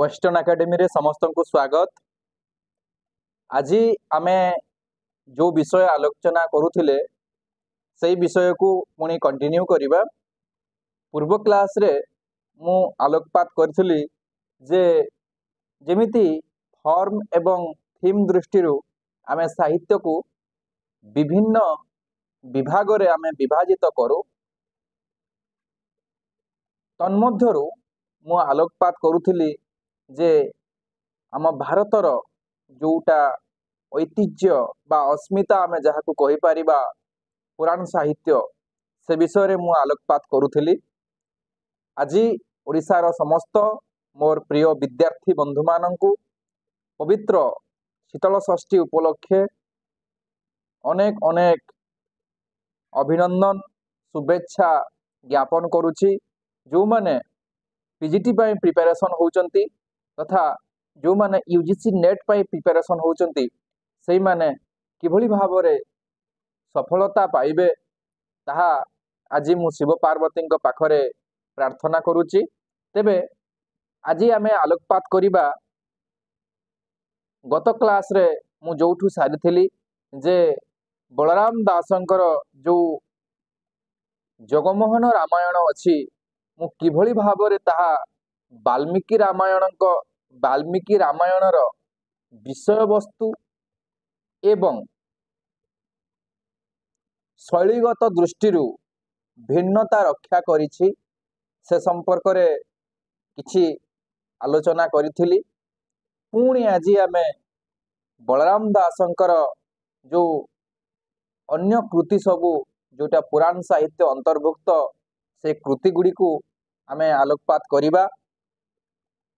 western ଏକାଡେମୀରେ ସମସ୍ତଙ୍କୁ ସ୍ୱାଗତ ଆଜି ଆମେ ଯେଉଁ ବିଷୟ ଆଲୋଚନା କରୁଥିଲେ ସେଇ ବିଷୟକୁ ପୁଣି କଣ୍ଟିନ୍ୟୁ କରିବା ପୂର୍ବ କ୍ଲାସ୍ରେ ମୁଁ ଆଲୋକପାତ କରିଥିଲି ଯେ ଯେମିତି ଫର୍ମ ଏବଂ ଥିମ୍ ଦୃଷ୍ଟିରୁ ଆମେ ସାହିତ୍ୟକୁ ବିଭିନ୍ନ ବିଭାଗରେ ଆମେ ବିଭାଜିତ କରୁ ତନ୍ମଧ୍ୟରୁ ମୁଁ ଆଲୋକପାତ କରୁଥିଲି ଯେ ଆମ ଭାରତର ଯେଉଁଟା ଐତିହ୍ୟ ବା ଅସ୍ମିତା ଆମେ ଯାହାକୁ କହିପାରିବା ପୁରାଣ ସାହିତ୍ୟ ସେ ବିଷୟରେ ମୁଁ ଆଲୋକପାତ କରୁଥିଲି ଆଜି ଓଡ଼ିଶାର ସମସ୍ତ ମୋର ପ୍ରିୟ ବିଦ୍ୟାର୍ଥୀ ବନ୍ଧୁମାନଙ୍କୁ ପବିତ୍ର ଶୀତଳ ଷଷ୍ଠୀ ଉପଲକ୍ଷେ ଅନେକ ଅନେକ ଅଭିନନ୍ଦନ ଶୁଭେଚ୍ଛା ଜ୍ଞାପନ କରୁଛି ଯେଉଁମାନେ ପି ଟି ପାଇଁ ପ୍ରିପାରେସନ୍ ହେଉଛନ୍ତି ତଥା ଯେଉଁମାନେ ୟୁ ଜି ସି ନେଟ୍ ପାଇଁ ପ୍ରିପାରେସନ୍ ହେଉଛନ୍ତି ସେଇମାନେ କିଭଳି ଭାବରେ ସଫଳତା ପାଇବେ ତାହା ଆଜି ମୁଁ ଶିବ ପାର୍ବତୀଙ୍କ ପାଖରେ ପ୍ରାର୍ଥନା କରୁଛି ତେବେ ଆଜି ଆମେ ଆଲୋକପାତ କରିବା ଗତ କ୍ଲାସ୍ରେ ମୁଁ ଯେଉଁଠୁ ସାରିଥିଲି ଯେ ବଳରାମ ଦାସଙ୍କର ଯେଉଁ ଜଗମୋହନ ରାମାୟଣ ଅଛି ମୁଁ କିଭଳି ଭାବରେ ତାହା ବାଲ୍ମୀକି ରାମାୟଣଙ୍କ ବାଲ୍ମୀକି ରାମାୟଣର ବିଷୟବସ୍ତୁ ଏବଂ ଶୈଳୀଗତ ଦୃଷ୍ଟିରୁ ଭିନ୍ନତା ରକ୍ଷା କରିଛି ସେ ସମ୍ପର୍କରେ କିଛି ଆଲୋଚନା କରିଥିଲି ପୁଣି ଆଜି ଆମେ ବଳରାମ ଦାସଙ୍କର ଯେଉଁ ଅନ୍ୟ କୃତି ସବୁ ଯେଉଁଟା ପୁରାଣ ସାହିତ୍ୟ ଅନ୍ତର୍ଭୁକ୍ତ ସେ କୃତି ଗୁଡ଼ିକୁ ଆମେ ଆଲୋକପାତ କରିବା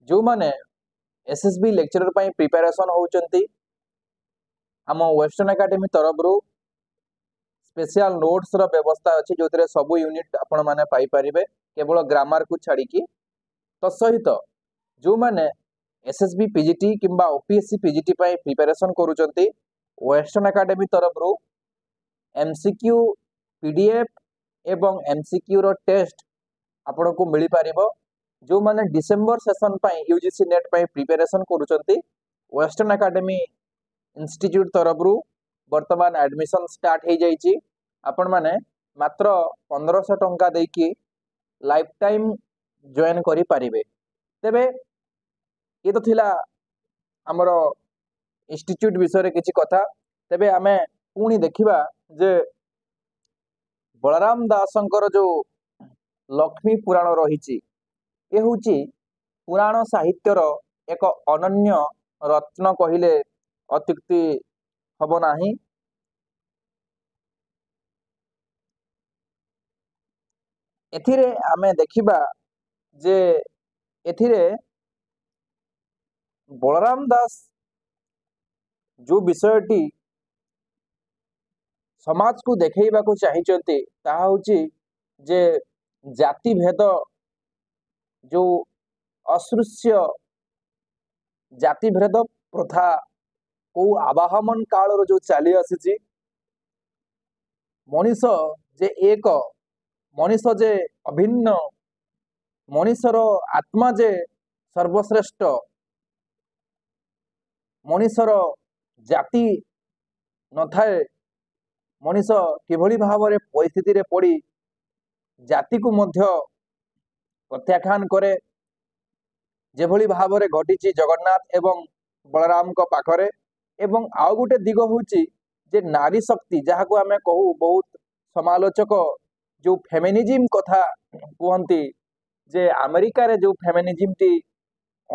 ଯେଉଁମାନେ ଏସ୍ ଏସ୍ ବି ଲେକ୍ଚରର ପାଇଁ ପ୍ରିପାରେସନ୍ ହେଉଛନ୍ତି ଆମ ୱେଷ୍ଟର୍ଣ୍ଣ ଏକାଡେମୀ ତରଫରୁ ସ୍ପେଶିଆଲ ନୋଟ୍ସର ବ୍ୟବସ୍ଥା ଅଛି ଯେଉଁଥିରେ ସବୁ ୟୁନିଟ୍ ଆପଣମାନେ ପାଇପାରିବେ କେବଳ ଗ୍ରାମାରକୁ ଛାଡ଼ିକି ତତ୍ସହିତ ଯେଉଁମାନେ ଏସ୍ ଏସ୍ ବି ପିଜିଟି କିମ୍ବା O P S C PGT ପାଇଁ ପ୍ରିପାରେସନ୍ କରୁଛନ୍ତି ୱେଷ୍ଟର୍ଣ୍ଣ ଏକାଡେମୀ ତରଫରୁ M C Q P D F ଏବଂ ଏମ୍ ସି କ୍ୟୁର ଟେଷ୍ଟ ଆପଣଙ୍କୁ ମିଳିପାରିବ ଯେଉଁମାନେ ଡିସେମ୍ବର ସେସନ୍ ପାଇଁ ୟୁ ଜି ସି ନେଟ୍ ପାଇଁ ପ୍ରିପାରେସନ୍ କରୁଛନ୍ତି ୱେଷ୍ଟର୍ଣ୍ଣ ଏକାଡେମୀ ଇନଷ୍ଟିଚ୍ୟୁଟ୍ ତରଫରୁ ବର୍ତ୍ତମାନ ଆଡ଼ମିସନ୍ ଷ୍ଟାର୍ଟ ହେଇଯାଇଛି ଆପଣମାନେ ମାତ୍ର ପନ୍ଦରଶହ ଟଙ୍କା ଦେଇକି ଲାଇଫ୍ ଟାଇମ୍ ଜଏନ୍ କରିପାରିବେ ତେବେ ଇଏ ତ ଥିଲା ଆମର ଇନଷ୍ଟିଚ୍ୟୁଟ୍ ବିଷୟରେ କିଛି କଥା ତେବେ ଆମେ ପୁଣି ଦେଖିବା ଯେ ବଳରାମ ଦାସଙ୍କର ଯେଉଁ ଲକ୍ଷ୍ମୀ ପୁରାଣ ରହିଛି ଏ ହେଉଛି ପୁରାଣ ସାହିତ୍ୟର ଏକ ଅନନ୍ୟ ରତ୍ନ କହିଲେ ଅତ୍ୟୁକ୍ତି ହେବ ନାହିଁ ଏଥିରେ ଆମେ ଦେଖିବା ଯେ ଏଥିରେ ବଳରାମ ଦାସ ଯେଉଁ ବିଷୟଟି ସମାଜକୁ ଦେଖେଇବାକୁ ଚାହିଁଛନ୍ତି ତାହା ହେଉଛି ଯେ ଜାତି ଭେଦ ଯେଉଁ ଅସୃଶ୍ୟ ଜାତିଭେଦ ପ୍ରଥା କେଉଁ ଆବାହମନ କାଳରୁ ଯେଉଁ ଚାଲି ଆସିଛି ମଣିଷ ଯେ ଏକ ମଣିଷ ଯେ ଅଭିନ୍ନ ମଣିଷର ଆତ୍ମା ଯେ ସର୍ବଶ୍ରେଷ୍ଠ ମଣିଷର ଜାତି ନଥାଏ ମଣିଷ କିଭଳି ଭାବରେ ପରିସ୍ଥିତିରେ ପଡ଼ି ଜାତିକୁ ମଧ୍ୟ প্রত্ୟାଖ୍ୟାନ କରେ ଯେଭଳି ଭାବରେ ଘଟିଛି ଜଗନ୍ନାଥ ଏବଂ ବଳରାମଙ୍କ ପାଖରେ ଏବଂ ଆଉ ଗୋଟେ ଦିଗ ହେଉଛି ଯେ ନାରୀ ଶକ୍ତି ଯାହାକୁ ଆମେ କହୁ ବହୁତ ସମାଲୋଚକ ଯେଉଁ ଫେମିନିଜିମ୍ କଥା କୁହନ୍ତି ଯେ ଆମେରିକାରେ ଯେଉଁ ଫେମିନିଜିମ୍ଟି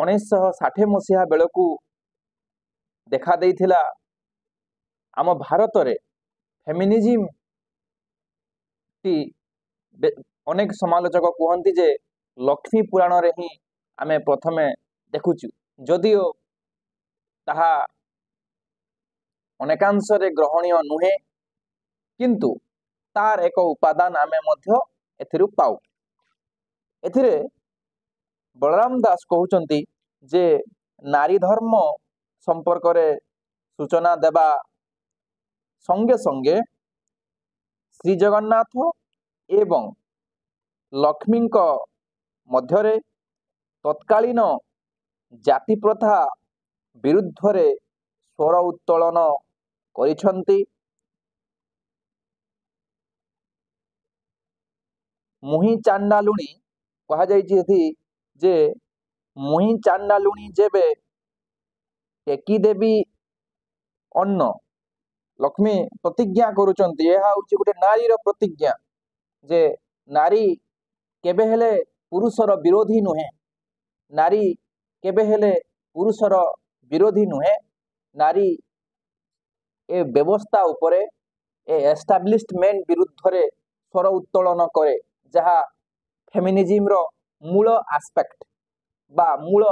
ଉଣେଇଶହ ଷାଠିଏ ମସିହା ବେଳକୁ ଦେଖା ଦେଇଥିଲା ଆମ ଭାରତରେ ଫେମିନିଜିମ୍ଟି ଅନେକ ସମାଲୋଚକ କୁହନ୍ତି ଯେ ଲକ୍ଷ୍ମୀ ପୁରାଣରେ ହିଁ ଆମେ ପ୍ରଥମେ ଦେଖୁଛୁ ଯଦିଓ ତାହା ଅନେକାଂଶରେ ଗ୍ରହଣୀୟ ନୁହେଁ କିନ୍ତୁ ତାର ଏକ ଉପାଦାନ ଆମେ ମଧ୍ୟ ଏଥିରୁ ପାଉ ଏଥିରେ ବଳରାମ ଦାସ କହୁଛନ୍ତି ଯେ ନାରୀ ଧର୍ମ ସମ୍ପର୍କରେ ସୂଚନା ଦେବା ସଙ୍ଗେ ସଙ୍ଗେ ଶ୍ରୀ ଜଗନ୍ନାଥ ଏବଂ ଲକ୍ଷ୍ମୀଙ୍କ ମଧ୍ୟରେ ତତ୍କାଳୀନ ଜାତିପ୍ରଥା ବିରୁଦ୍ଧରେ ସ୍ୱର ଉତ୍ତୋଳନ କରିଛନ୍ତି ମୁହିଁ ଚାନ୍ନା କୁହାଯାଇଛି ଏଠି ଯେ ମୁହିଁ ଚାନ୍ନା ଯେବେ ଟେକି ଦେବି ଅନ୍ନ ଲକ୍ଷ୍ମୀ ପ୍ରତିଜ୍ଞା କରୁଛନ୍ତି ଏହା ହେଉଛି ଗୋଟେ ନାରୀର ପ୍ରତିଜ୍ଞା ଯେ ନାରୀ କେବେ ହେଲେ ପୁରୁଷର ବିରୋଧୀ ନୁହେଁ ନାରୀ କେବେ ହେଲେ ପୁରୁଷର ବିରୋଧୀ ନୁହେଁ ନାରୀ ଏ ବ୍ୟବସ୍ଥା ଉପରେ ଏ ଏଷ୍ଟାବ୍ଲିଶମେଣ୍ଟ ବିରୁଦ୍ଧରେ ସ୍ୱର ଉତ୍ତୋଳନ କରେ ଯାହା ଫେମିନିଜିମର ମୂଳ ଆସ୍ପେକ୍ଟ ବା ମୂଳ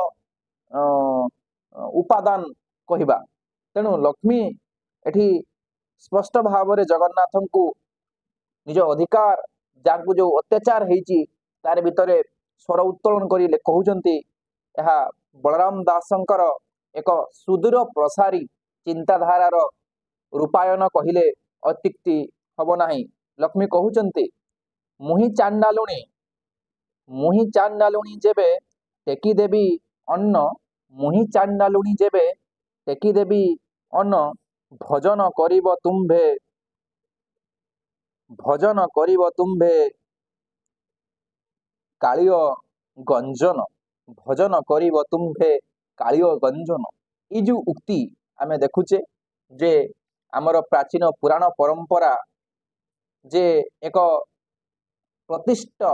ଉପାଦାନ କହିବା ତେଣୁ ଲକ୍ଷ୍ମୀ ଏଠି ସ୍ପଷ୍ଟ ଭାବରେ ଜଗନ୍ନାଥଙ୍କୁ ନିଜ ଅଧିକାର ଯାହାକୁ ଯେଉଁ ଅତ୍ୟାଚାର ହେଇଛି তাৰ ভিতৰত স্বৰ উত্তোলন কৰিলে কৌৰ বলৰাম দাসৰ এক সুদূৰ প্ৰচাৰী চিন্তাধাৰাৰ ৰূপায়ন কহিলে অতিক্তি হ'ব নাহি লক্ষ্মী কৈছে মুহি চাণ্ডালুণি মুহি চাণ্ডালুণি যেবে টেকিদেৱি অন্ন মুহি চাণ্ডালুণি যেবে টেকিদেৱি অন্ন ভজন কৰিব তুম্ভে ভজন কৰিব তুম্ভে କାଳିୟ ଗଞ୍ଜନ ଭଜନ କରିବ ତୁମ୍ଭେ କାଳିୟ ଗଞ୍ଜନ ଏଇ ଯେଉଁ ଉକ୍ତି ଆମେ ଦେଖୁଛେ ଯେ ଆମର ପ୍ରାଚୀନ ପୁରାଣ ପରମ୍ପରା ଯେ ଏକ ପ୍ରତିଷ୍ଠ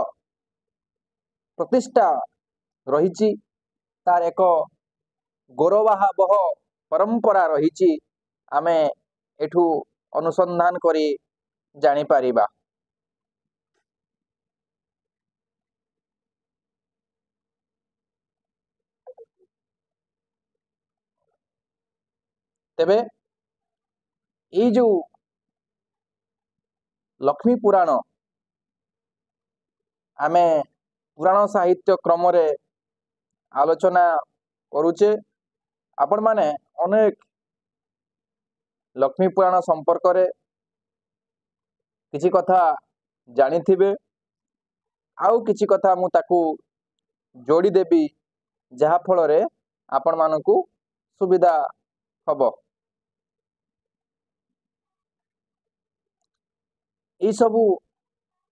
ପ୍ରତିଷ୍ଠା ରହିଛି ତାର ଏକ ଗୌରବାହାବହ ପରମ୍ପରା ରହିଛି ଆମେ ଏଠୁ ଅନୁସନ୍ଧାନ କରି ଜାଣିପାରିବା ତେବେ ଏଇ ଯେଉଁ ଲକ୍ଷ୍ମୀ ପୁରାଣ ଆମେ ପୁରାଣ ସାହିତ୍ୟ କ୍ରମରେ ଆଲୋଚନା କରୁଛେ ଆପଣମାନେ ଅନେକ ଲକ୍ଷ୍ମୀ ପୁରାଣ ସମ୍ପର୍କରେ କିଛି କଥା ଜାଣିଥିବେ ଆଉ କିଛି କଥା ମୁଁ ତାକୁ ଯୋଡ଼ିଦେବି ଯାହାଫଳରେ ଆପଣମାନଙ୍କୁ ସୁବିଧା ହବ ଏଇସବୁ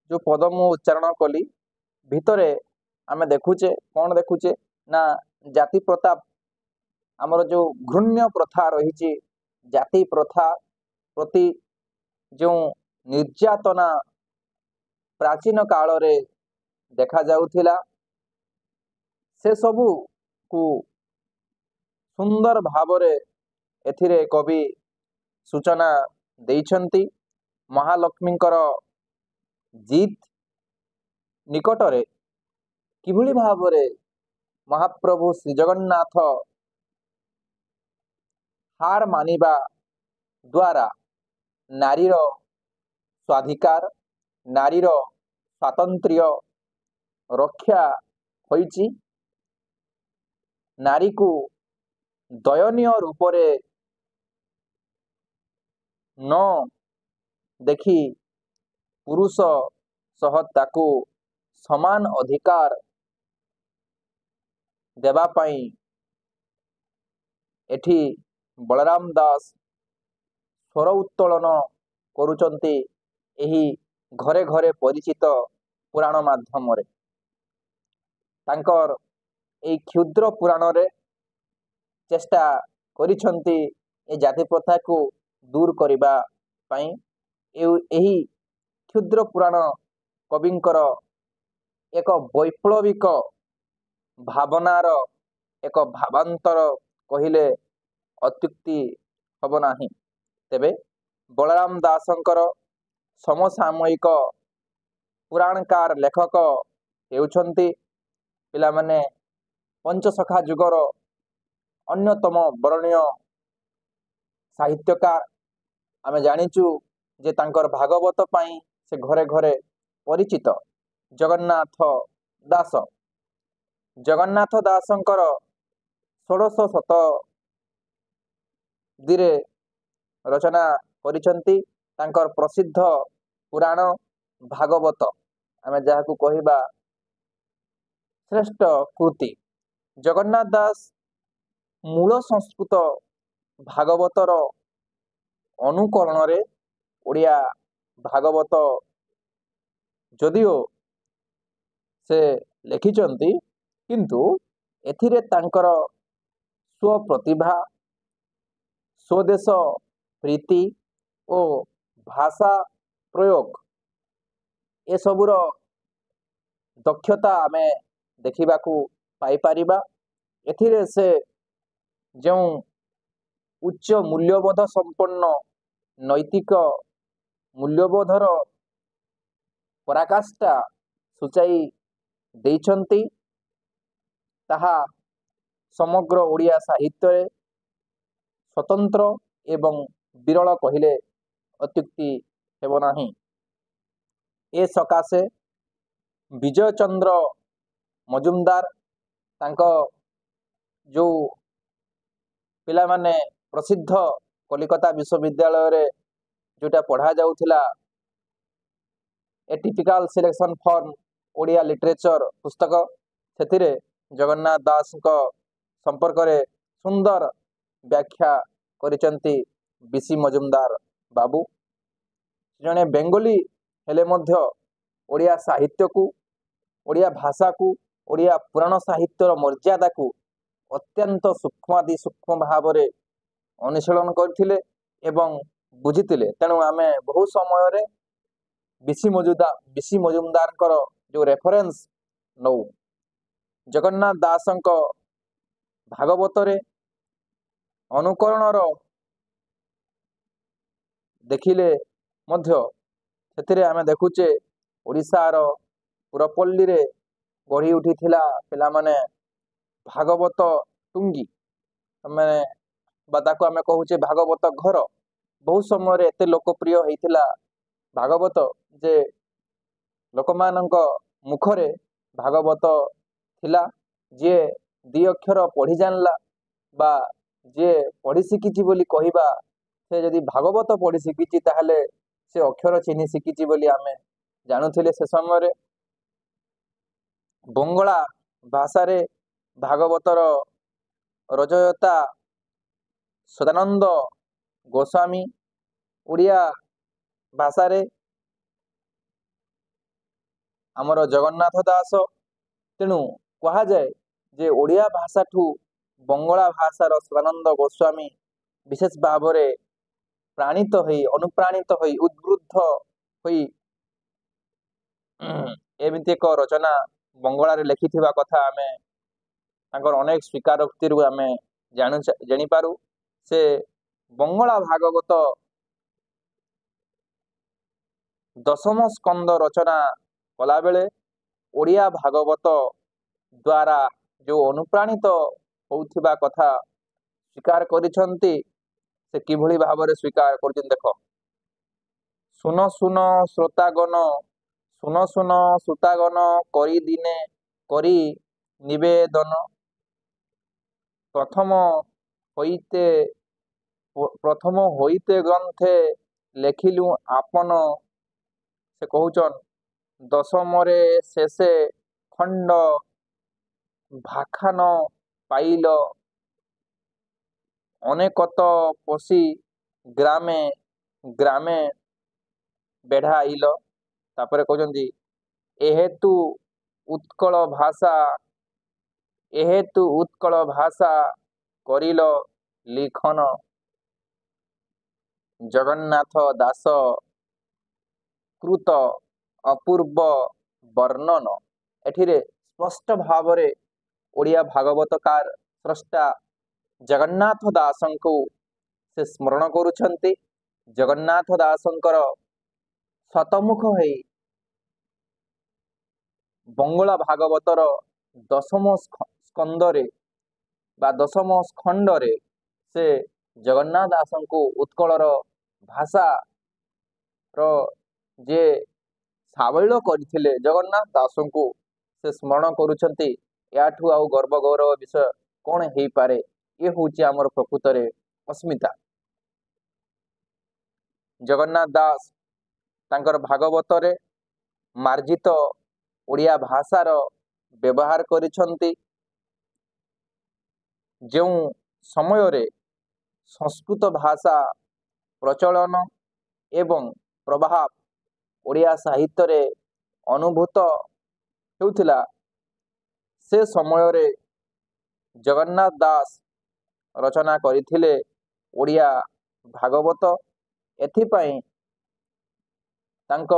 ଯେଉଁ ପଦ ମୁଁ ଉଚ୍ଚାରଣ କଲି ଭିତରେ ଆମେ ଦେଖୁଛେ କ'ଣ ଦେଖୁଛେ ନା ଜାତି ପ୍ରତାପ ଆମର ଯେଉଁ ଘୃଣ୍ୟ ପ୍ରଥା ରହିଛି ଜାତି ପ୍ରଥା ପ୍ରତି ଯେଉଁ ନିର୍ଯାତନା ପ୍ରାଚୀନ କାଳରେ ଦେଖାଯାଉଥିଲା ସେସବୁକୁ ସୁନ୍ଦର ଭାବରେ ଏଥିରେ କବି ସୂଚନା ଦେଇଛନ୍ତି ମହାଲକ୍ଷ୍ମୀଙ୍କର ଜିତ୍ ନିକଟରେ କିଭଳି ଭାବରେ ମହାପ୍ରଭୁ ଶ୍ରୀଜଗନ୍ନାଥ ହାର ମାନିବା ଦ୍ୱାରା ନାରୀର ସ୍ୱାଧିକାର ନାରୀର ସ୍ୱାତନ୍ତ୍ର୍ୟ ରକ୍ଷା ହୋଇଛି ନାରୀକୁ ଦୟନୀୟ ରୂପରେ ନ ଦେଖି ପୁରୁଷ ସହ ତାକୁ ସମାନ ଅଧିକାର ଦେବା ପାଇଁ ଏଠି ବଳରାମ ଦାସ ସ୍ୱର ଉତ୍ତୋଳନ କରୁଛନ୍ତି ଏହି ଘରେ ଘରେ ପରିଚିତ ପୁରାଣ ମାଧ୍ୟମରେ ତାଙ୍କର ଏଇ କ୍ଷୁଦ୍ର ପୁରାଣରେ ଚେଷ୍ଟା କରିଛନ୍ତି ଏ ଜାତି ପ୍ରଥାକୁ ଦୂର କରିବା ପାଇଁ ଏହି କ୍ଷୁଦ୍ର ପୁରାଣ କବିଙ୍କର ଏକ ବୈପ୍ଳବିକ ଭାବନାର ଏକ ଭାବାନ୍ତର କହିଲେ ଅତ୍ୟୁକ୍ତି ହେବ ନାହିଁ ତେବେ ବଳରାମ ଦାସଙ୍କର ସମସାମୟିକ ପୁରାଣକାର ଲେଖକ ହେଉଛନ୍ତି ପିଲାମାନେ ପଞ୍ଚସଖା ଯୁଗର ଅନ୍ୟତମ ବରଣୀୟ ସାହିତ୍ୟକାର ଆମେ ଜାଣିଛୁ ଯେ ତାଙ୍କର ଭାଗବତ ପାଇଁ ସେ ଘରେ ଘରେ ପରିଚିତ ଜଗନ୍ନାଥ ଦାସ ଜଗନ୍ନାଥ ଦାସଙ୍କର ଷୋଡ଼ଶ ଶତାବ୍ଦୀରେ ରଚନା କରିଛନ୍ତି ତାଙ୍କର ପ୍ରସିଦ୍ଧ ପୁରାଣ ଭାଗବତ ଆମେ ଯାହାକୁ କହିବା ଶ୍ରେଷ୍ଠ କୃତି ଜଗନ୍ନାଥ ଦାସ ମୂଳ ସଂସ୍କୃତ ଭାଗବତର ଅନୁକରଣରେ ଓଡ଼ିଆ ଭାଗବତ ଯଦିଓ ସେ ଲେଖିଛନ୍ତି କିନ୍ତୁ ଏଥିରେ ତାଙ୍କର ସ୍ୱପ୍ରତିଭା ସ୍ୱଦେଶ ପ୍ରୀତି ଓ ଭାଷା ପ୍ରୟୋଗ ଏସବୁର ଦକ୍ଷତା ଆମେ ଦେଖିବାକୁ ପାଇପାରିବା ଏଥିରେ ସେ ଯେଉଁ ଉଚ୍ଚ ମୂଲ୍ୟବୋଧ ସମ୍ପନ୍ନ ନୈତିକ ମୂଲ୍ୟବୋଧର ପରାକାଷ୍ଠା ସୂଚାଇ ଦେଇଛନ୍ତି ତାହା ସମଗ୍ର ଓଡ଼ିଆ ସାହିତ୍ୟରେ ସ୍ୱତନ୍ତ୍ର ଏବଂ ବିରଳ କହିଲେ ଅତ୍ୟୁକ୍ତି ହେବ ନାହିଁ ଏ ସକାଶେ ବିଜୟ ଚନ୍ଦ୍ର ମଜୁମଦାର ତାଙ୍କ ଯେଉଁ ପିଲାମାନେ ପ୍ରସିଦ୍ଧ କଲିକତା ବିଶ୍ୱବିଦ୍ୟାଳୟରେ যেটা পড়া যাওয়া a typical selection from Odia literature ପୁସ୍ତକ ସେଥିରେ ଜଗନ୍ନାଥ ଦାସଙ୍କ ସମ୍ପର୍କରେ ସୁନ୍ଦର ବ୍ୟାଖ୍ୟା କରିଛନ୍ତି ବି ସି ମଜୁମଦାର ବାବୁ ଜଣେ ବେଙ୍ଗଲୀ ହେଲେ ମଧ୍ୟ ଓଡ଼ିଆ ସାହିତ୍ୟକୁ ଓଡ଼ିଆ ଭାଷାକୁ ଓଡ଼ିଆ ପୁରାଣ ସାହିତ୍ୟର ମର୍ଯ୍ୟାଦାକୁ ଅତ୍ୟନ୍ତ ସୂକ୍ଷ୍ମାଦି ସୂକ୍ଷ୍ମ ଭାବରେ ଅନୁଶୀଳନ କରିଥିଲେ ଏବଂ ବୁଝିଥିଲେ ତେଣୁ ଆମେ ବହୁ ସମୟରେ ବିସି ମଜୁମଦା ବିସି ମଜୁମଦାରଙ୍କର ଯୋଉ ରେଫରେନ୍ସ ନଉ ଜଗନ୍ନାଥ ଦାସଙ୍କ ଭାଗବତରେ ଅନୁକରଣର ଦେଖିଲେ ମଧ୍ୟ ସେଥିରେ ଆମେ ଦେଖୁଛେ ଓଡ଼ିଶାର ପୁରପଲ୍ଲୀରେ ଗଢ଼ି ଉଠିଥିଲା ପିଲାମାନେ ଭାଗବତ ଟୁଙ୍ଗି ମାନେ ବା ତାକୁ ଆମେ କହୁଛେ ଭାଗବତ ଘର ବହୁତ ସମୟରେ ଏତେ ଲୋକପ୍ରିୟ ହେଇଥିଲା ଭାଗବତ ଯେ ଲୋକମାନଙ୍କ ମୁଖରେ ଭାଗବତ ଥିଲା ଯିଏ ଦୁଇ ଅକ୍ଷର ପଢ଼ି ଜାଣିଲା ବା ଯିଏ ପଢ଼ି ଶିଖିଛି ବୋଲି କହିବା ସେ ଯଦି ଭାଗବତ ପଢ଼ି ଶିଖିଛି ତାହେଲେ ସେ ଅକ୍ଷର ଚିହ୍ନି ଶିଖିଛି ବୋଲି ଆମେ ଜାଣୁଥିଲେ ସେ ସମୟରେ ବଙ୍ଗଳା ଭାଷାରେ ଭାଗବତର ରଜୟତା ସଦାନନ୍ଦ ଗୋସ୍ୱାମୀ ଓଡ଼ିଆ ଭାଷାରେ ଆମର ଜଗନ୍ନାଥ ଦାସ ତେଣୁ କୁହାଯାଏ ଯେ ଓଡ଼ିଆ ଭାଷାଠୁ ବଙ୍ଗଳା ଭାଷାର ସଦାନନ୍ଦ ଗୋସ୍ୱାମୀ ବିଶେଷ ଭାବରେ ପ୍ରାଣିତ ହୋଇ ଅନୁପ୍ରାଣିତ ହୋଇ ଉଦ୍ବୃଦ୍ଧ ହୋଇ ଏମିତି ଏକ ରଚନା ବଙ୍ଗଳାରେ ଲେଖିଥିବା କଥା ଆମେ ତାଙ୍କର ଅନେକ ସ୍ୱୀକାରୋକ୍ତିରୁ ଆମେ ଜାଣୁ ଜାଣିପାରୁ ସେ ବଙ୍ଗଳା ଭାଗବତ ଦଶମ ସ୍କନ୍ଦ ରଚନା କଲାବେଳେ ଓଡ଼ିଆ ଭାଗବତ ଦ୍ୱାରା ଯେଉଁ ଅନୁପ୍ରାଣିତ ହେଉଥିବା କଥା ସ୍ୱୀକାର କରିଛନ୍ତି ସେ କିଭଳି ଭାବରେ ସ୍ୱୀକାର କରୁଛନ୍ତି ଦେଖ ଶୁନ ଶୁନ ଶ୍ରୋତାଗଣ ଶୁନ ଶୁନ ଶ୍ରୋତାଗଣ କରି ଦିନେ କରି ନିବେଦନ ପ୍ରଥମ হইতে প্রথম হইতে গ্রন্থে লেখিলু আপন সে কହୁଛন দশমরে শেষে খণ্ড ভাখান পাইল অনেকত পশি গ্রামে গ্রামে বেঢ়ା ଆଇଲ ତାପରେ କହୁଛନ୍ତି ଏହେତୁ ଉତ୍କଳ ଭାଷା ଏହେତୁ ଉତ୍କଳ ଭାଷା କରିଲ ଲିଖନ ଜଗନ୍ନାଥ ଦାସ କୃତ ଅପୂର୍ବ ବର୍ଣ୍ଣନ ଏଠିରେ ସ୍ପଷ୍ଟ ଭାବରେ ଓଡ଼ିଆ ଭାଗବତକାର ସ୍ରଷ୍ଟା ଜଗନ୍ନାଥ ଦାସଙ୍କୁ ସେ ସ୍ମରଣ କରୁଛନ୍ତି ଜଗନ୍ନାଥ ଦାସଙ୍କର ଶତମୁଖ ହୋଇ ବଙ୍ଗଳା ଭାଗବତର ଦଶମ ସ୍କନ୍ଦରେ ବା ଦଶମ ଖଣ୍ଡରେ ସେ ଜଗନ୍ନାଥ ଦାସଙ୍କୁ ଉତ୍କଳର ଭାଷା ର ଯିଏ ସାବଳ କରିଥିଲେ ଜଗନ୍ନାଥ ଦାସଙ୍କୁ ସେ ସ୍ମରଣ କରୁଛନ୍ତି ଏହାଠୁ ଆଉ ଗର୍ବ ଗୌରବ ବିଷୟ କ'ଣ ହେଇପାରେ ଇଏ ହେଉଛି ଆମର ପ୍ରକୃତରେ ଅସ୍ମିତା ଜଗନ୍ନାଥ ଦାସ ତାଙ୍କର ଭାଗବତରେ ମାର୍ଜିତ ଓଡ଼ିଆ ଭାଷାର ବ୍ୟବହାର କରିଛନ୍ତି ଯେଉଁ ସମୟରେ ସଂସ୍କୃତ ଭାଷା ପ୍ରଚଳନ ଏବଂ ପ୍ରଭାବ ଓଡ଼ିଆ ସାହିତ୍ୟରେ ଅନୁଭୂତ ହେଉଥିଲା ସେ ସମୟରେ ଜଗନ୍ନାଥ ଦାସ ରଚନା କରିଥିଲେ ଓଡ଼ିଆ ଭାଗବତ ଏଥିପାଇଁ ତାଙ୍କ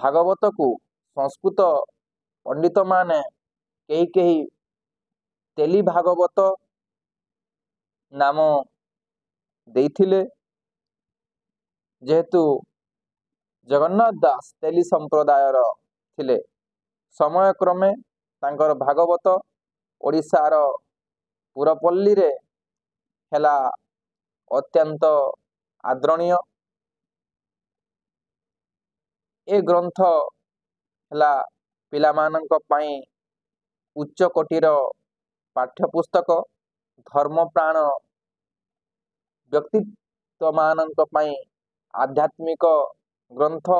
ଭାଗବତକୁ ସଂସ୍କୃତ ପଣ୍ଡିତମାନେ କେହି କେହି ତେଲି ଭାଗବତ ନାମ ଦେଇଥିଲେ ଯେହେତୁ ଜଗନ୍ନାଥ ଦାସ ତେଲି ସମ୍ପ୍ରଦାୟର ଥିଲେ ସମୟକ୍ରମେ ତାଙ୍କର ଭାଗବତ ଓଡ଼ିଶାର ପୁରପଲ୍ଲୀରେ ହେଲା ଅତ୍ୟନ୍ତ ଆଦରଣୀୟ ଏ ଗ୍ରନ୍ଥ ହେଲା ପିଲାମାନଙ୍କ ପାଇଁ ଉଚ୍ଚକୋଟୀର ପାଠ୍ୟପୁସ୍ତକ ଧର୍ମ ପ୍ରାଣ ବ୍ୟକ୍ତିତ୍ୱ ମାନଙ୍କ ପାଇଁ ଆଧ୍ୟାତ୍ମିକ ଗ୍ରନ୍ଥ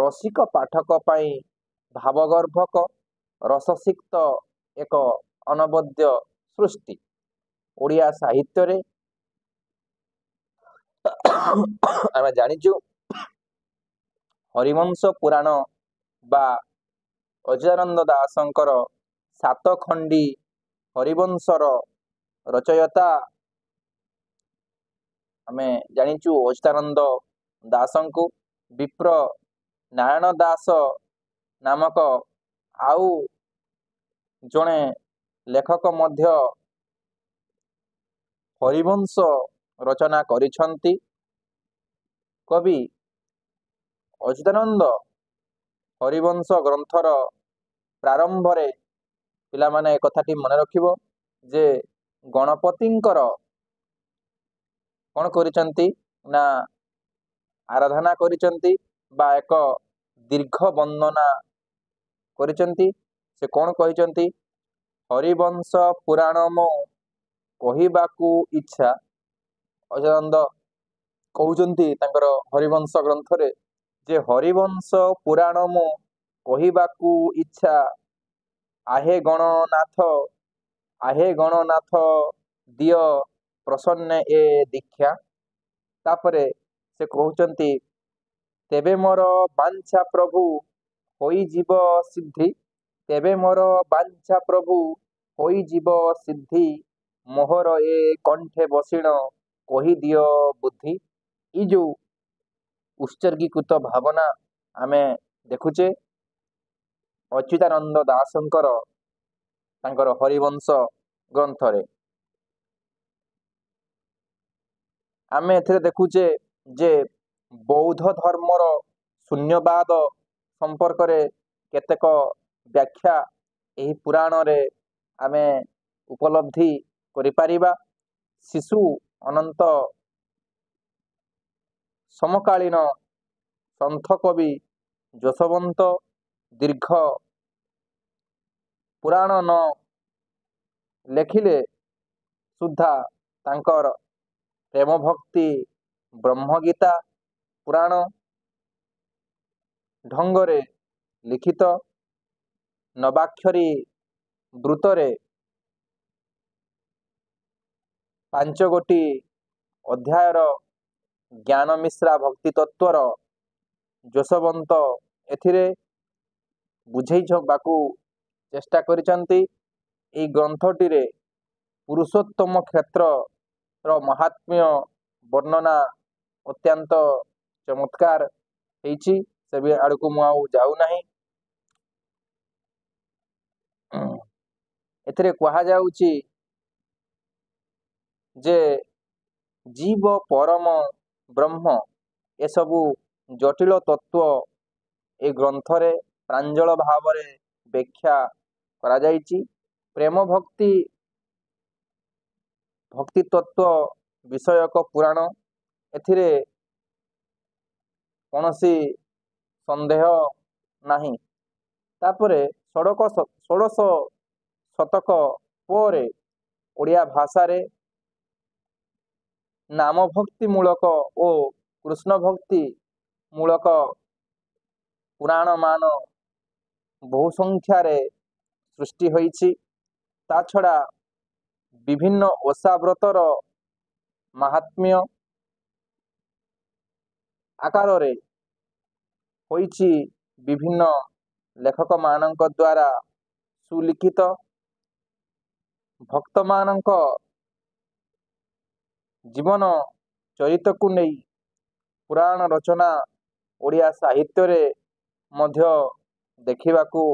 ରସିକ ପାଠକ ପାଇଁ ଭାବଗର୍ଭକ ରସସିକ୍ତ ଏକ ଅନବଦ୍ୟ ସୃଷ୍ଟି ଓଡ଼ିଆ ସାହିତ୍ୟରେ ଆମେ ଜାଣିଛୁ ହରିବଂଶ ପୁରାଣ ବା ଅଜାନନ୍ଦ ଦାସଙ୍କର ସାତ ଖଣ୍ଡି ହରିବଂଶର ରଚୟତା ଆମେ ଜାଣିଛୁ ଅଚିତାନନ୍ଦ ଦାସଙ୍କୁ ବିପ୍ର ନାରାୟଣ ଦାସ ନାମକ ଆଉ ଜଣେ ଲେଖକ ମଧ୍ୟ ହରିବଂଶ ରଚନା କରିଛନ୍ତି କବି ଅଚିତାନନ୍ଦ ହରିବଂଶ ଗ୍ରନ୍ଥର ପ୍ରାରମ୍ଭରେ ପିଲାମାନେ ଏ କଥାଟି ମନେ ରଖିବ ଯେ ଗଣପତିଙ୍କର କ'ଣ କରିଛନ୍ତି ନା ଆରାଧନା କରିଛନ୍ତି ବା ଏକ ଦୀର୍ଘ ବନ୍ଦନା କରିଛନ୍ତି ସେ କ'ଣ କହିଛନ୍ତି ହରିବଂଶ ପୁରାଣ ମୋ କହିବାକୁ ଇଚ୍ଛା ଅଜାନନ୍ଦ କହୁଛନ୍ତି ତାଙ୍କର ହରିବଂଶ ଗ୍ରନ୍ଥରେ ଯେ ହରିବଂଶ ପୁରାଣ ମୁଁ କହିବାକୁ ଇଚ୍ଛା ଆହେ ଗଣନାଥ ଆହେ ଗଣନାଥ ଦିଅ ପ୍ରସନ୍ନ ଏ ଦୀକ୍ଷା ତାପରେ ସେ କହୁଛନ୍ତି ତେବେ ମୋର ବାଞ୍ଛା ପ୍ରଭୁ ହୋଇଯିବ ସିଦ୍ଧି ତେବେ ମୋର ବାଞ୍ଛା ପ୍ରଭୁ ହୋଇଯିବ ସିଦ୍ଧି ମୋହର ଏ କଣ୍ଠେ ବସିଣ କହିଦିଅ ବୁଦ୍ଧି ଏ ଯେଉଁ ଉତ୍ସର୍ଗୀକୃତ ଭାବନା ଆମେ ଦେଖୁଛେ ଅଚ୍ୟୁତାନନ୍ଦ ଦାସଙ୍କର ତାଙ୍କର ହରିବଂଶ ଗ୍ରନ୍ଥରେ ଆମେ ଏଥିରେ ଦେଖୁଛେ ଯେ ବୌଦ୍ଧ ଧର୍ମର ଶୂନ୍ୟବାଦ ସମ୍ପର୍କରେ କେତେକ ବ୍ୟାଖ୍ୟା ଏହି ପୁରାଣରେ ଆମେ ଉପଲବ୍ଧି କରିପାରିବା ଶିଶୁ ଅନନ୍ତ ସମକାଳୀନ ସନ୍ଥକବି ଯଶବନ୍ତ ଦୀର୍ଘ ପୁରାଣ ନ ଲେଖିଲେ ସୁଦ୍ଧା ତାଙ୍କର ପ୍ରେମ ଭକ୍ତି ବ୍ରହ୍ମଗୀତା ପୁରାଣ ଢଙ୍ଗରେ ଲିଖିତ ନବାକ୍ଷରୀ ବୃତରେ ପାଞ୍ଚ ଗୋଟି ଅଧ୍ୟାୟର ଜ୍ଞାନ ମିଶ୍ରା ଭକ୍ତି ତତ୍ତ୍ୱର ଯଶବନ୍ତ ଏଥିରେ ବୁଝେଇବାକୁ ଚେଷ୍ଟା କରିଛନ୍ତି ଏହି ଗ୍ରନ୍ଥଟିରେ ପୁରୁଷୋତ୍ତମ କ୍ଷେତ୍ରର ମହାତ୍ମ୍ୟ ବର୍ଣ୍ଣନା ଅତ୍ୟନ୍ତ ଚମତ୍କାର ହେଇଛି ସେ ବି ଆଡ଼କୁ ମୁଁ ଆଉ ଯାଉନାହିଁ ଏଥିରେ କୁହାଯାଉଛି ଯେ ଜୀବ ପରମ ବ୍ରହ୍ମ ଏସବୁ ଜଟିଳ ତତ୍ତ୍ୱ ଏ ଗ୍ରନ୍ଥରେ ପ୍ରାଞ୍ଜଳ ଭାବରେ ବ୍ୟାଖ୍ୟା କରାଯାଇଛି ପ୍ରେମ ଭକ୍ତି ଭକ୍ତି ତତ୍ଵ ବିଷୟକ ପୁରାଣ ଏଥିରେ କୌଣସି ସନ୍ଦେହ ନାହିଁ ତାପରେ ଷୋଡ଼କ ଷୋଡ଼ଶ ଶତକ ପରେ ଓଡ଼ିଆ ଭାଷାରେ ନାମ ଭକ୍ତି ମୂଳକ ଓ କୃଷ୍ଣ ଭକ୍ତିମୂଳକ ପୁରାଣ ମାନ ବହୁ ସଂଖ୍ୟାରେ ସୃଷ୍ଟି ହୋଇଛି ତା ଛଡ଼ା ବିଭିନ୍ନ ଓଷାବ୍ରତର ମାହାତ୍ମ୍ୟ ଆକାରରେ ହୋଇଛି ବିଭିନ୍ନ ଲେଖକମାନଙ୍କ ଦ୍ୱାରା ସୁଲିଖିତ ଭକ୍ତମାନଙ୍କ ଜୀବନ ଚରିତକୁ ନେଇ ପୁରାଣ ରଚନା ଓଡ଼ିଆ ସାହିତ୍ୟରେ ମଧ୍ୟ ଦେଖିବାକୁ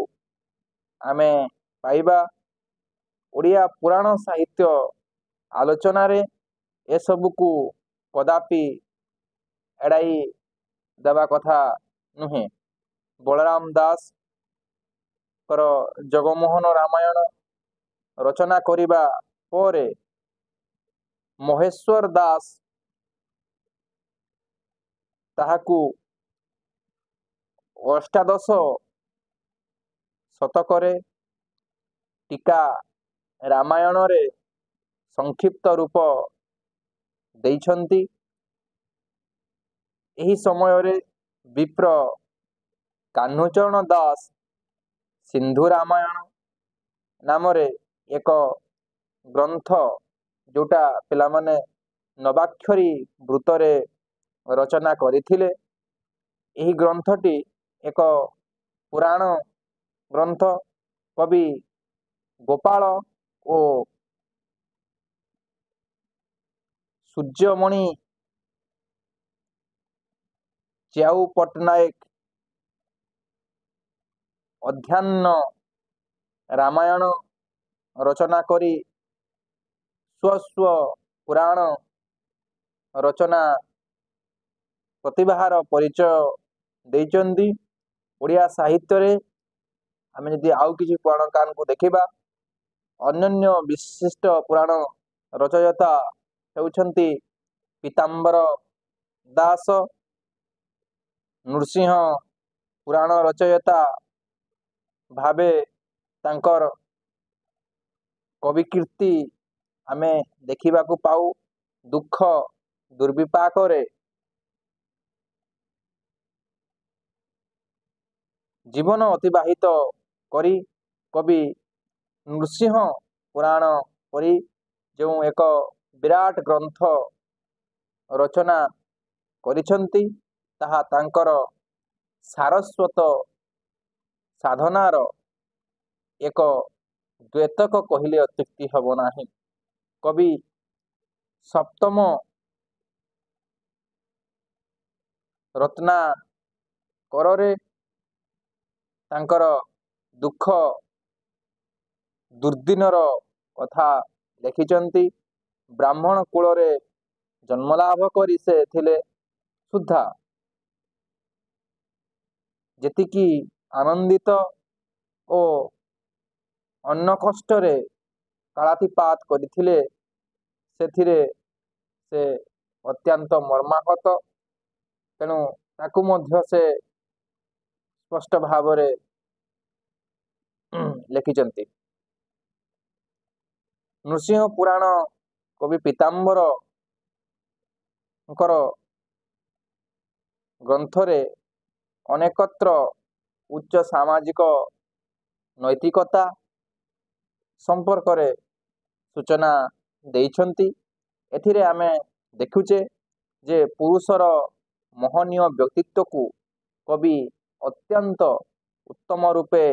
ଆମେ ପାଇବା ଓଡ଼ିଆ ପୁରାଣ ସାହିତ୍ୟ ଆଲୋଚନାରେ ଏସବୁକୁ କଦାପି ଏଡ଼ାଇ ଦେବା କଥା ନୁହେଁ ବଳରାମ ଦାସଙ୍କର ଜଗମୋହନ ରାମାୟଣ ରଚନା କରିବା ପରେ ମହେଶ୍ୱର ଦାସ ତାହାକୁ ଅଷ୍ଟାଦଶ ଶତକରେ ଟୀକା ରାମାୟଣରେ ସଂକ୍ଷିପ୍ତ ରୂପ ଦେଇଛନ୍ତି ଏହି ସମୟରେ ବିପ୍ର କାହ୍ନୁଚରଣ ଦାସ ସିନ୍ଧୁ ରାମାୟଣ ନାମରେ ଏକ ଗ୍ରନ୍ଥ ଯେଉଁଟା ପିଲାମାନେ ନବାକ୍ଷରୀ ବୃତ୍ତରେ ରଚନା କରିଥିଲେ ଏହି ଗ୍ରନ୍ଥଟି ଏକ ପୁରାଣ ଗ୍ରନ୍ଥ କବି ଗୋପାଳ ଓ ସୂର୍ଯ୍ୟମଣି ଚ୍ୟାଉ ପଟ୍ଟନାୟକ ଅଧ୍ୟାହ୍ନ ରାମାୟଣ ରଚନା କରି ସ୍ୱସ୍ୱ ପୁରାଣ ରଚନା ପ୍ରତିଭାର ପରିଚୟ ଦେଇଛନ୍ତି ଓଡ଼ିଆ ସାହିତ୍ୟରେ ଆମେ ଯଦି ଆଉ କିଛି ପୁରାଣକାରଙ୍କୁ ଦେଖିବା ଅନ୍ୟାନ୍ୟ ବିଶିଷ୍ଟ ପୁରାଣ ରଚୟତା ହେଉଛନ୍ତି ପୀତାମ୍ବର ଦାସ ନୃସିଂହ ପୁରାଣ ରଚୟତା ଭାବେ ତାଙ୍କର କବିକୀର୍ତ୍ତି ଆମେ ଦେଖିବାକୁ ପାଉ ଦୁଃଖ ଦୁର୍ବିପାକରେ ଜୀବନ ଅତିବାହିତ କରି କବି ନୃସିଂହ ପୁରାଣ ପରି ଯେଉଁ ଏକ ବିରାଟ ଗ୍ରନ୍ଥ ରଚନା କରିଛନ୍ତି ତାହା ତାଙ୍କର ସାରସ୍ୱତ ସାଧନାର ଏକ ଦ୍ୱେତକ କହିଲେ ଅତ୍ୟୁକ୍ତି ହେବ ନାହିଁ କବି ସପ୍ତମ ରତ୍ନା କରରେ ତାଙ୍କର ଦୁଃଖ ଦୁର୍ଦ୍ଦିନର କଥା ଲେଖିଛନ୍ତି ବ୍ରାହ୍ମଣ କୂଳରେ ଜନ୍ମଲାଭ କରି ସେ ଥିଲେ ସୁଦ୍ଧା ଯେତିକି ଆନନ୍ଦିତ ଓ ଅନ୍ନ କଷ୍ଟରେ କାଳାତିପାତ କରିଥିଲେ ସେଥିରେ ସେ ଅତ୍ୟନ୍ତ ମର୍ମାହତ ତେଣୁ ତାକୁ ମଧ୍ୟ ସେ ସ୍ପଷ୍ଟ ଭାବରେ ଲେଖିଛନ୍ତି ନୃସିଂହ ପୁରାଣ କବି ପୀତାମ୍ବରଙ୍କର ଗ୍ରନ୍ଥରେ ଅନେକତ୍ର ଉଚ୍ଚ ସାମାଜିକ ନୈତିକତା ସମ୍ପର୍କରେ ସୂଚନା ଦେଇଛନ୍ତି ଏଥିରେ ଆମେ ଦେଖୁଛେ ଯେ ପୁରୁଷର ମହନୀୟ ବ୍ୟକ୍ତିତ୍ୱକୁ କବି ଅତ୍ୟନ୍ତ ଉତ୍ତମ ରୂପେ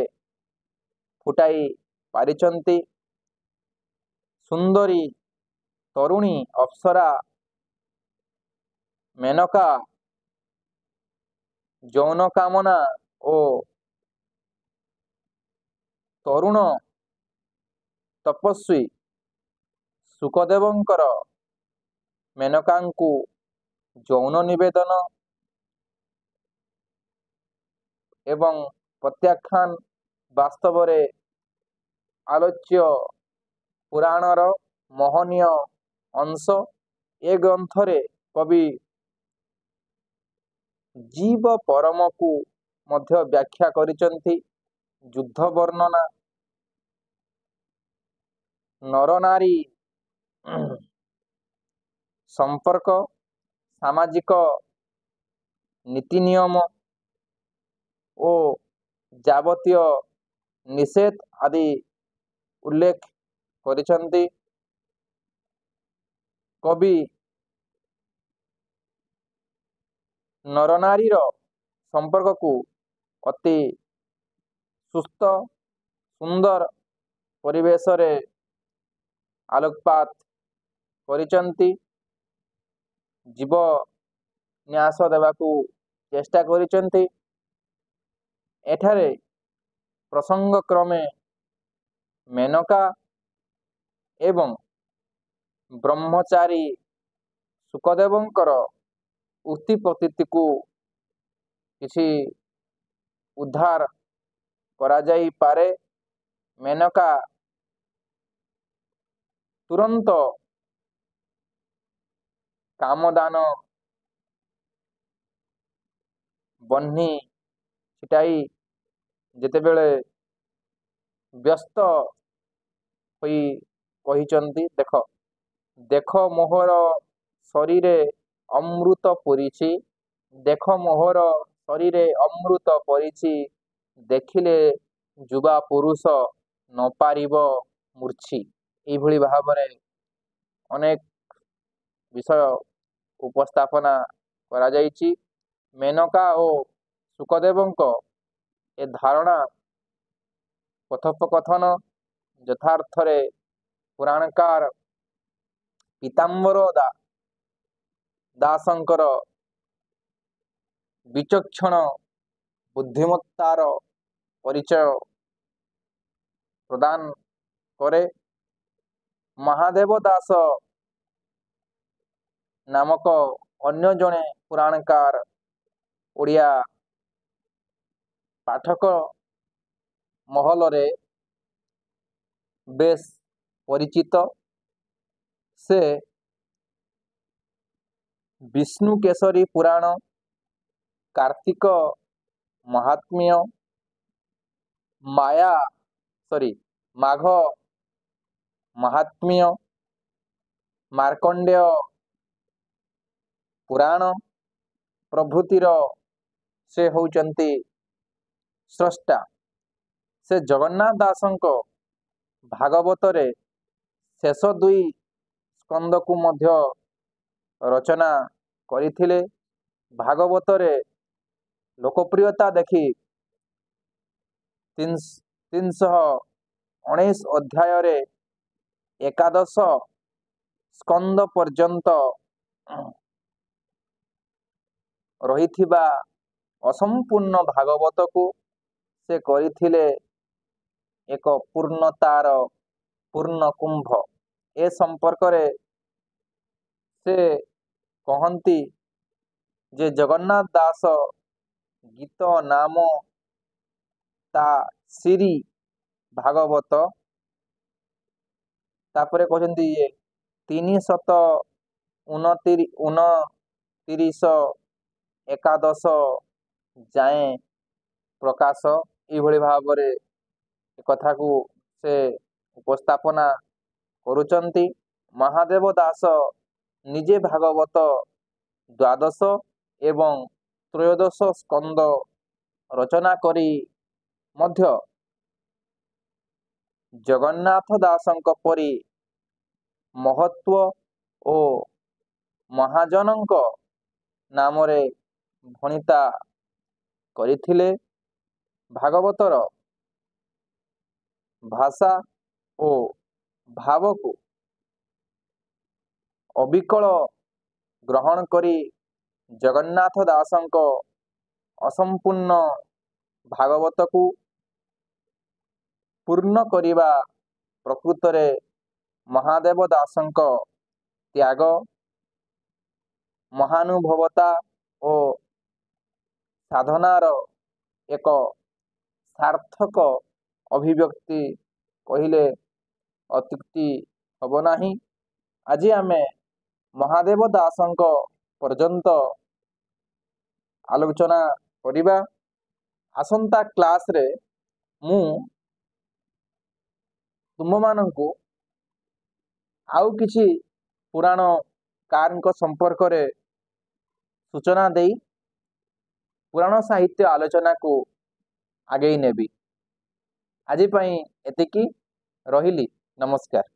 ଫୁଟାଇ ପାରିଛନ୍ତି ସୁନ୍ଦରୀ ତରୁଣୀ ଅପସରା ମେନକା ଯୌନ କାମନା ଓ ତରୁଣ ତପସ୍ୱୀ ସୁକଦେବଙ୍କର ମେନକାଙ୍କୁ ଯୌନ ନିବେଦନ ଏବଂ ପ୍ରତ୍ୟାଖ୍ୟାନ ବାସ୍ତବରେ ଆଲୋଚ୍ୟ ପୁରାଣର ମହନୀୟ ଅଂଶ ଏ ଗ୍ରନ୍ଥରେ କବି ଜୀବ ପରମକୁ ମଧ୍ୟ ବ୍ୟାଖ୍ୟା କରିଛନ୍ତି ଯୁଦ୍ଧ ବର୍ଣ୍ଣନା ନରନାରୀ ସମ୍ପର୍କ ସାମାଜିକ ନୀତି ନିୟମ ଓ ଯାବତୀୟ ନିଷେଧ ଆଦି ଉଲ୍ଲେଖ କରିଛନ୍ତି କବି ନରନାରୀର ସମ୍ପର୍କକୁ ଅତି ସୁସ୍ଥ ସୁନ୍ଦର ପରିବେଶରେ ଆଲୋକପାତ କରିଛନ୍ତି ଜୀବ ନ୍ୟାସ ଦେବାକୁ ଚେଷ୍ଟା କରିଛନ୍ତି ଏଠାରେ প্রসঙ্গক্রমে মেনকা ଏବଂ ବ୍ରହ୍ମଚାରୀ ଶୁକଦେବଙ୍କର ଉତ୍ପତିକୁ କିଛି ଉଦ୍ଧାର କରାଯାଇପାରେ ମେନକା ତୁରନ୍ତ କାମଦାନ ବହ୍ନି ଛିଟାଇ ଯେତେବେଳେ ବ୍ୟସ୍ତ ହୋଇ କହିଛନ୍ତି ଦେଖ ଦେଖ ମୋହର ଶରୀରେ ଅମୃତ ପୁରିଛି ଦେଖ ମୋହର ଶରୀରେ ଅମୃତ ପରିଛି ଦେଖିଲେ ଯୁବା ପୁରୁଷ ନ ପାରିବ ମୂର୍ଚ୍ଛି ଏଇଭଳି ଭାବରେ ଅନେକ ବିଷୟ ଉପସ୍ଥାପନା କରାଯାଇଛି ମେନକା ଓ ସୁକଦେବଙ୍କ ଏ ଧାରଣା କଥୋପକଥନ ଯଥାର୍ଥରେ ପୁରାଣକାର ପୀତାମ୍ବର ଦା ଦାସଙ୍କର ବିଚକ୍ଷଣ ବୁଦ୍ଧିମତାର ପରିଚୟ ପ୍ରଦାନ କରେ ମହାଦେବ ଦାସ ନାମକ ଅନ୍ୟ ଜଣେ ପୁରାଣକାର ଓଡ଼ିଆ ପାଠକ ମହଲରେ ବେଶ ପରିଚିତ ସେ ବିଷ୍ଣୁ କେଶରୀ ପୁରାଣ କାର୍ତ୍ତିକ ମହାତ୍ମ୍ୟ ମାୟା ସରି ମାଘ ମହାତ୍ମ୍ୟ ମାର୍କଣ୍ଡେୟ ପୁରାଣ ପ୍ରଭୃତିର ସେ ହେଉଛନ୍ତି ସ୍ରଷ୍ଟା ସେ ଜଗନ୍ନାଥ ଦାସଙ୍କ ଭାଗବତରେ ଶେଷ ଦୁଇ ସ୍କନ୍ଦକୁ ମଧ୍ୟ ରଚନା କରିଥିଲେ ଭାଗବତରେ ଲୋକପ୍ରିୟତା ଦେଖି ତିନିଶହ ଉଣେଇଶ ଅଧ୍ୟାୟରେ ଏକାଦଶ ସ୍କନ୍ଦ ପର୍ଯ୍ୟନ୍ତ ରହିଥିବା ଅସମ୍ପୂର୍ଣ୍ଣ ଭାଗବତକୁ ସେ କରିଥିଲେ ଏକ ପୂର୍ଣ୍ଣତାର ପୂର୍ଣ୍ଣ କୁମ୍ଭ ଏ ସମ୍ପର୍କରେ ସେ କହନ୍ତି ଯେ ଜଗନ୍ନାଥ ଦାସ ଗୀତ ନାମ ତା ଶ୍ରୀ ଭାଗବତ ତାପରେ କହୁଛନ୍ତି ଇଏ ତିନିଶତ ଉନତିରି ଉନତିରିଶ ଏକାଦଶ ଯାଏଁ ପ୍ରକାଶ ଏଇଭଳି ଭାବରେ କଥାକୁ ସେ ଉପସ୍ଥାପନା କରୁଛନ୍ତି ମହାଦେବ ଦାସ ନିଜେ ଭାଗବତ ଦ୍ୱାଦଶ ଏବଂ ତ୍ରୟୋଦଶ ସ୍କନ୍ଦ ରଚନା କରି ମଧ୍ୟ ଜଗନ୍ନାଥ ଦାସଙ୍କ ପରି ମହତ୍ଵ ଓ ମହାଜନଙ୍କ ନାମରେ ଭଣିତା କରିଥିଲେ ଭାଗବତର ଭାଷା ଓ ଭାବକୁ ଅବିକଳ ଗ୍ରହଣ କରି ଜଗନ୍ନାଥ ଦାସଙ୍କ ଅସମ୍ପୂର୍ଣ୍ଣ ଭାଗବତକୁ ପୂର୍ଣ୍ଣ କରିବା ପ୍ରକୃତରେ ମହାଦେବ ଦାସଙ୍କ ତ୍ୟାଗ ମହାନୁଭବତା ଓ ସାଧନାର ଏକ ସାର୍ଥକ ଅଭିବ୍ୟକ୍ତି କହିଲେ ଅତ୍ୟୁକ୍ତି ହେବ ନାହିଁ ଆଜି ଆମେ ମହାଦେବ ଦାସଙ୍କ ପର୍ଯ୍ୟନ୍ତ ଆଲୋଚନା କରିବା ଆସନ୍ତା କ୍ଲାସ୍ରେ ମୁଁ ତୁମମାନଙ୍କୁ ଆଉ କିଛି ପୁରାଣ କାର୍ଙ୍କ ସମ୍ପର୍କରେ ସୂଚନା ଦେଇ ପୁରାଣ ସାହିତ୍ୟ ଆଲୋଚନାକୁ ଆଗେଇ ନେବି ଆଜି ପାଇଁ ଏତିକି ରହିଲି ନମସ୍କାର